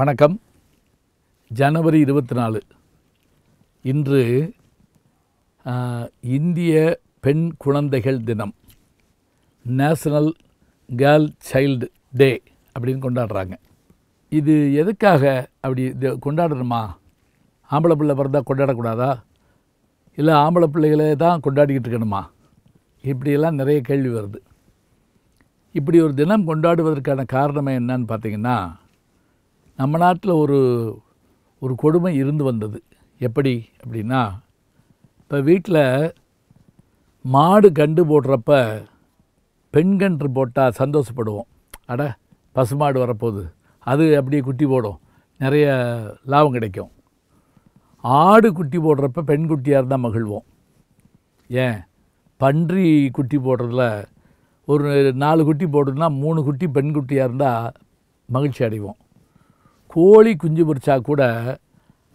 வணக்கம் ஜனவரி இருபத்தி நாலு இன்று இந்திய பெண் குழந்தைகள் தினம் நேஷனல் கேர்ள் சைல்டு டே அப்படின்னு கொண்டாடுறாங்க இது எதுக்காக அப்படி இது கொண்டாடணுமா ஆம்பளை பிள்ளை பிறந்தால் கொண்டாடக்கூடாதா இல்லை ஆம்பளை பிள்ளைகளே தான் கொண்டாடிக்கிட்டு இருக்கணுமா இப்படியெல்லாம் நிறைய கேள்வி வருது இப்படி ஒரு தினம் கொண்டாடுவதற்கான காரணம் என்னன்னு பார்த்தீங்கன்னா நம்ம நாட்டில் ஒரு ஒரு கொடுமை இருந்து வந்தது எப்படி அப்படின்னா இப்போ வீட்டில் மாடு கண்டு போடுறப்ப பெண் கன்று போட்டால் சந்தோஷப்படுவோம் அட பசுமாடு வரப்போகுது அது அப்படியே குட்டி போடும் நிறைய லாபம் கிடைக்கும் ஆடு குட்டி போடுறப்ப பெண் குட்டியாக இருந்தால் மகிழ்வோம் ஏன் பன்றி குட்டி போடுறதுல ஒரு நாலு குட்டி போடுறதுனா மூணு குட்டி பெண் குட்டியாக இருந்தால் மகிழ்ச்சி அடைவோம் கோழி குஞ்சு பொறிச்சா கூட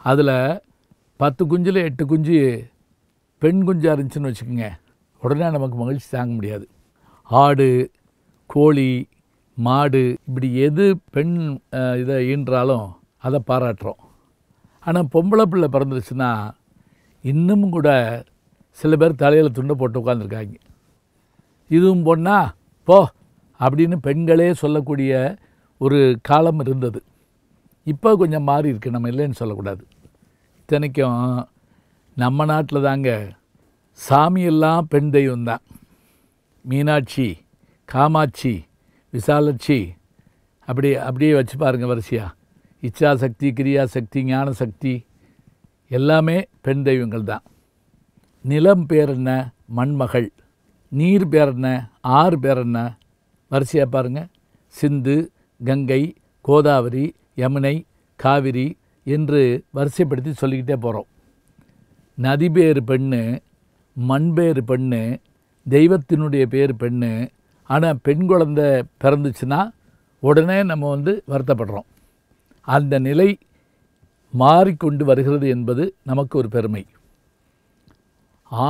அதில் பத்து குஞ்சில் எட்டு குஞ்சு பெண் குஞ்சாக இருந்துச்சுன்னு வச்சுக்கோங்க உடனே நமக்கு மகிழ்ச்சி தாங்க முடியாது ஆடு கோழி மாடு இப்படி எது பெண் இதை ஈன்றாலும் அதை பாராட்டுறோம் ஆனால் பொம்பளை பிள்ளை பிறந்துருச்சுன்னா இன்னமும் கூட சில பேர் தலையில் துண்டை போட்டு உட்காந்துருக்காங்க இதுவும் பொண்ணா போ அப்படின்னு பெண்களே சொல்லக்கூடிய ஒரு காலம் இருந்தது இப்போ கொஞ்சம் மாறி இருக்குது நம்ம இல்லைன்னு சொல்லக்கூடாது இத்தனைக்கும் நம்ம நாட்டில் தாங்க சாமியெல்லாம் பெண் தெய்வம் தான் மீனாட்சி காமாட்சி விசாலட்சி அப்படி அப்படியே வச்சு பாருங்கள் வரிசையாக இச்சாசக்தி கிரியாசக்தி ஞானசக்தி எல்லாமே பெண் தெய்வங்கள் தான் நிலம் பேர் என்ன மண்மகள் நீர் பேர் என்ன ஆறு பேர் என்ன வரிசையாக பாருங்கள் சிந்து கங்கை கோதாவரி யமுனை காவிரி என்று வரிசைப்படுத்தி சொல்லிக்கிட்டே போகிறோம் நதி பேர் பெண்ணு மண் பேர் பெண்ணு தெய்வத்தினுடைய பேர் பெண்ணு ஆனால் பெண் குழந்த பிறந்துச்சுன்னா உடனே நம்ம வந்து வருத்தப்படுறோம் அந்த நிலை மாறிக்கொண்டு வருகிறது என்பது நமக்கு ஒரு பெருமை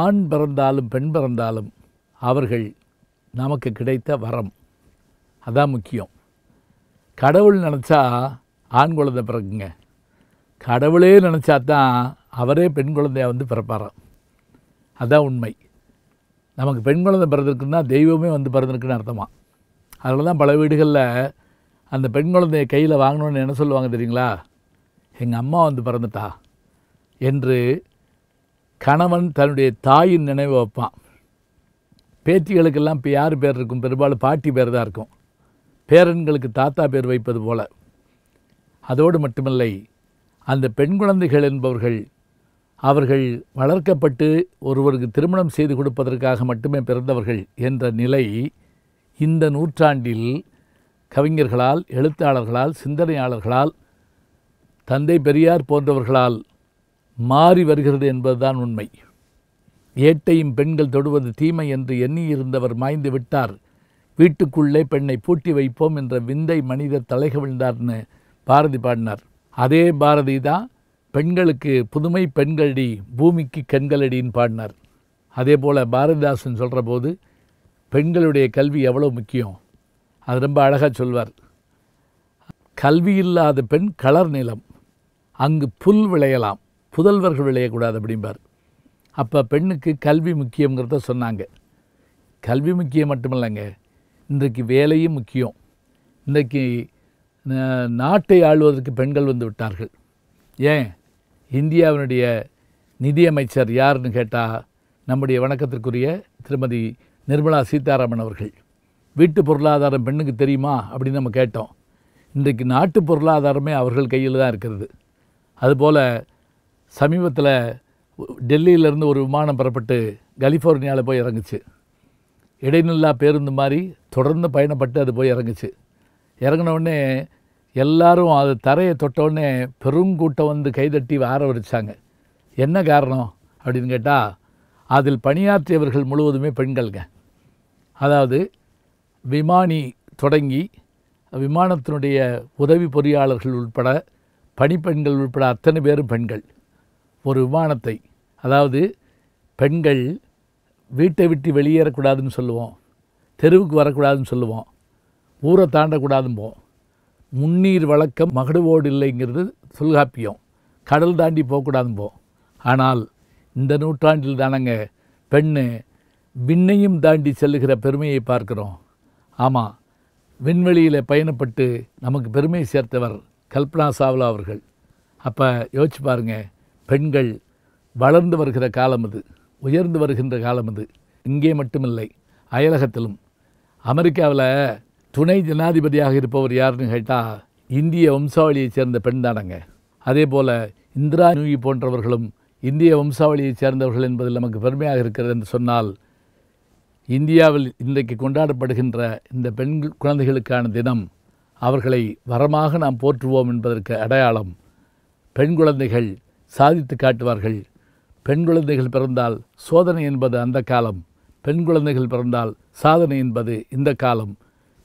ஆண் பிறந்தாலும் பெண் பிறந்தாலும் அவர்கள் நமக்கு கிடைத்த வரம் அதான் முக்கியம் கடவுள் நினச்சா ஆண் குழந்தை பிறக்குங்க கடவுளே நினச்சா தான் அவரே பெண் குழந்தையாக வந்து பிறப்பாராம் அதுதான் உண்மை நமக்கு பெண் குழந்தை பிறந்திருக்குன்னா தெய்வமே வந்து பிறந்திருக்குன்னு அர்த்தமாக அதனால தான் பல வீடுகளில் அந்த பெண் குழந்தைய கையில் வாங்கணும்னு என்ன சொல்லுவாங்க தெரியுங்களா எங்கள் அம்மா வந்து பிறந்துட்டா என்று கணவன் தன்னுடைய தாயின் நினைவு வைப்பான் பேத்திகளுக்கெல்லாம் இப்போ யார் பேர் இருக்கும் பெரும்பாலும் பாட்டி பேர் தான் இருக்கும் பேரன்களுக்கு தாத்தா பேர் வைப்பது போல் அதோடு மட்டுமில்லை அந்த பெண் குழந்தைகள் என்பவர்கள் அவர்கள் வளர்க்கப்பட்டு ஒருவருக்கு திருமணம் செய்து கொடுப்பதற்காக மட்டுமே பிறந்தவர்கள் என்ற நிலை இந்த நூற்றாண்டில் கவிஞர்களால் எழுத்தாளர்களால் சிந்தனையாளர்களால் தந்தை பெரியார் போன்றவர்களால் மாறி வருகிறது என்பதுதான் உண்மை ஏட்டையும் பெண்கள் தொடுவது தீமை என்று எண்ணியிருந்தவர் மாய்ந்து விட்டார் வீட்டுக்குள்ளே பெண்ணை பூட்டி வைப்போம் என்ற விந்தை மனிதர் தலைகவிழ்ந்தார்னு பாரதி பாடினார் அதே பாரதி தான் பெண்களுக்கு புதுமை பெண்களடி பூமிக்கு கண்களடின்னு பாடினார் அதே போல் பாரதிதாசன் சொல்கிற போது பெண்களுடைய கல்வி எவ்வளோ முக்கியம் அது ரொம்ப அழகாக சொல்வார் கல்வி இல்லாத பெண் கலர் நிலம் அங்கு புல் விளையலாம் புதல்வர்கள் விளையக்கூடாது அப்படிம்பார் அப்போ பெண்ணுக்கு கல்வி முக்கியங்கிறத சொன்னாங்க கல்வி முக்கியம் மட்டுமில்லைங்க இன்றைக்கு வேலையும் முக்கியம் இன்றைக்கு நாட்டை ஆள்வதற்கு பெண்கள் வந்து விட்டார்கள் ஏன் இந்தியாவினுடைய நிதியமைச்சர் யாருன்னு கேட்டால் நம்முடைய வணக்கத்திற்குரிய திருமதி நிர்மலா சீதாராமன் அவர்கள் வீட்டு பொருளாதாரம் பெண்ணுக்கு தெரியுமா அப்படின்னு நம்ம கேட்டோம் இன்றைக்கு நாட்டு பொருளாதாரமே அவர்கள் கையில் தான் இருக்கிறது அதுபோல் சமீபத்தில் டெல்லியிலேருந்து ஒரு விமானம் புறப்பட்டு கலிஃபோர்னியாவில் போய் இறங்குச்சு இடைநில்லா பேருந்து மாதிரி தொடர்ந்து பயணப்பட்டு அது போய் இறங்குச்சு இறங்கினவுடனே எல்லாரும் அது தரையை தொட்டோடனே பெருங்கூட்டம் வந்து கைதட்டி ஆரவரிச்சாங்க என்ன காரணம் அப்படின்னு கேட்டால் அதில் பணியாற்றியவர்கள் முழுவதுமே பெண்கள்ங்க அதாவது விமானி தொடங்கி விமானத்தினுடைய உதவி பொறியாளர்கள் உட்பட பணிப்பெண்கள் உட்பட அத்தனை பேரும் பெண்கள் ஒரு விமானத்தை அதாவது பெண்கள் வீட்டை விட்டு வெளியேறக்கூடாதுன்னு சொல்லுவோம் தெருவுக்கு வரக்கூடாதுன்னு சொல்லுவோம் ஊரை தாண்டக்கூடாதும்போம் முன்னீர் வழக்கம் மகடுவோடு இல்லைங்கிறது தொல்காப்பியம் கடல் தாண்டி போகக்கூடாதும்போ ஆனால் இந்த நூற்றாண்டில் தானங்க பெண்ணு விண்ணையும் தாண்டி செல்லுகிற பெருமையை பார்க்குறோம் ஆமாம் விண்வெளியில் பயணப்பட்டு நமக்கு பெருமை சேர்த்தவர் கல்பனா சாவ்லா அவர்கள் அப்போ யோசிச்சு பாருங்கள் பெண்கள் வளர்ந்து வருகிற காலம் அது உயர்ந்து வருகின்ற காலம் அது இங்கே மட்டுமில்லை அயலகத்திலும் அமெரிக்காவில் துணை ஜனாதிபதியாக இருப்பவர் யாருன்னு கேட்டால் இந்திய வம்சாவளியைச் சேர்ந்த பெண் தானங்க அதே போல் இந்திரா நூயி போன்றவர்களும் இந்திய வம்சாவளியைச் சேர்ந்தவர்கள் என்பதில் நமக்கு பெருமையாக இருக்கிறது என்று சொன்னால் இந்தியாவில் இன்றைக்கு கொண்டாடப்படுகின்ற இந்த பெண் குழந்தைகளுக்கான தினம் அவர்களை வரமாக நாம் போற்றுவோம் என்பதற்கு அடையாளம் பெண் குழந்தைகள் சாதித்து காட்டுவார்கள் பெண் குழந்தைகள் பிறந்தால் சோதனை என்பது அந்த காலம் பெண் குழந்தைகள் பிறந்தால் சாதனை என்பது இந்த காலம்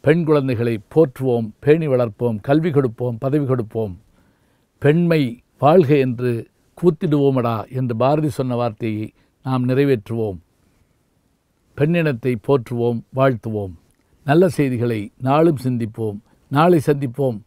பெண் குழந்தைகளை போற்றுவோம் பேணி வளர்ப்போம் கல்வி கொடுப்போம் பதவி கொடுப்போம் பெண்மை வாழ்க என்று கூத்திடுவோமடா என்று பாரதி சொன்ன வார்த்தையை நாம் நிறைவேற்றுவோம் பெண்ணினத்தை போற்றுவோம் வாழ்த்துவோம் நல்ல செய்திகளை நாளும் சிந்திப்போம் நாளை சந்திப்போம்